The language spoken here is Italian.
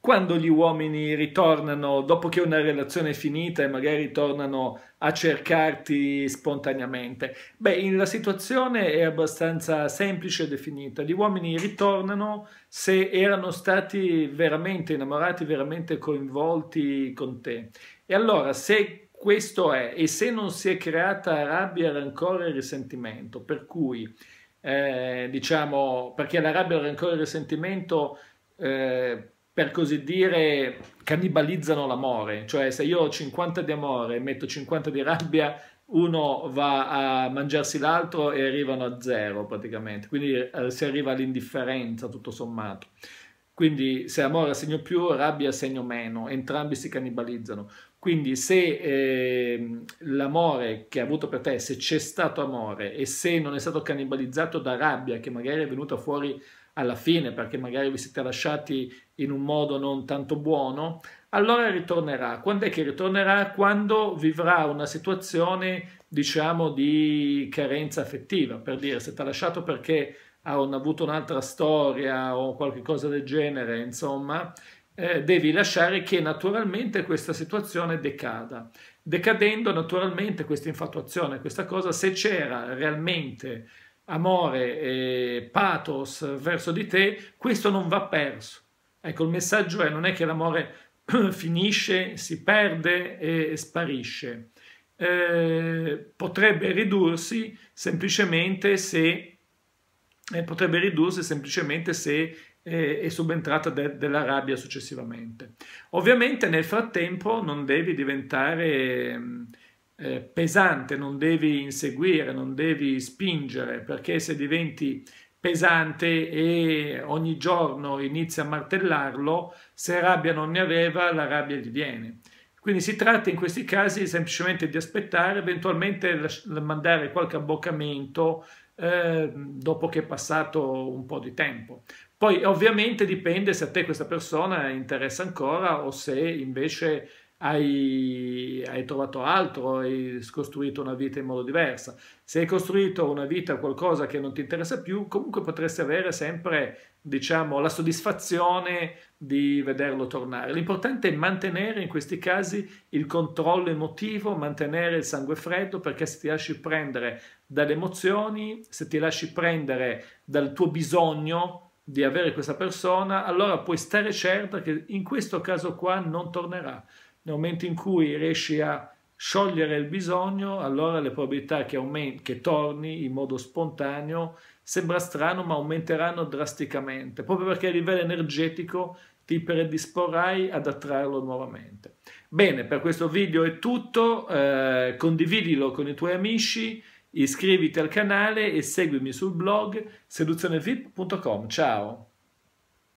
quando gli uomini ritornano dopo che una relazione è finita e magari tornano a cercarti spontaneamente? Beh, la situazione è abbastanza semplice e definita. Gli uomini ritornano se erano stati veramente innamorati, veramente coinvolti con te. E allora, se questo è, e se non si è creata rabbia, rancore e risentimento, per cui, eh, diciamo, perché la rabbia, il rancore e il risentimento... Eh, per così dire, cannibalizzano l'amore. Cioè, se io ho 50 di amore e metto 50 di rabbia, uno va a mangiarsi l'altro e arrivano a zero praticamente. Quindi eh, si arriva all'indifferenza tutto sommato. Quindi se amore segno più, rabbia segno meno, entrambi si cannibalizzano. Quindi se eh, l'amore che ha avuto per te, se c'è stato amore e se non è stato cannibalizzato da rabbia che magari è venuta fuori alla fine perché magari vi siete lasciati in un modo non tanto buono, allora ritornerà. Quando è che ritornerà? Quando vivrà una situazione, diciamo, di carenza affettiva, per dire, se ti ha lasciato perché hanno avuto un'altra storia o qualcosa del genere, insomma, eh, devi lasciare che naturalmente questa situazione decada. Decadendo naturalmente questa infatuazione, questa cosa, se c'era realmente amore e pathos verso di te, questo non va perso. Ecco, il messaggio è non è che l'amore finisce, si perde e sparisce. Eh, potrebbe ridursi semplicemente se eh, potrebbe ridursi semplicemente se eh, è subentrata de della rabbia successivamente. Ovviamente nel frattempo non devi diventare eh, eh pesante, non devi inseguire, non devi spingere, perché se diventi pesante e ogni giorno inizia a martellarlo, se rabbia non ne aveva, la rabbia gli viene. Quindi si tratta in questi casi semplicemente di aspettare, eventualmente mandare qualche abboccamento eh, dopo che è passato un po' di tempo. Poi ovviamente dipende se a te questa persona interessa ancora o se invece hai, hai trovato altro, hai scostruito una vita in modo diverso. Se hai costruito una vita, qualcosa che non ti interessa più, comunque potresti avere sempre, diciamo, la soddisfazione di vederlo tornare. L'importante è mantenere in questi casi il controllo emotivo, mantenere il sangue freddo, perché se ti lasci prendere dalle emozioni, se ti lasci prendere dal tuo bisogno, di avere questa persona, allora puoi stare certa che in questo caso qua non tornerà. Nel momento in cui riesci a sciogliere il bisogno, allora le probabilità che, aument- che torni in modo spontaneo sembra strano, ma aumenteranno drasticamente, proprio perché a livello energetico ti predisporrai ad attrarlo nuovamente. Bene, per questo video è tutto, eh, condividilo con i tuoi amici, iscriviti al canale e seguimi sul blog seduzionevip.com. Ciao!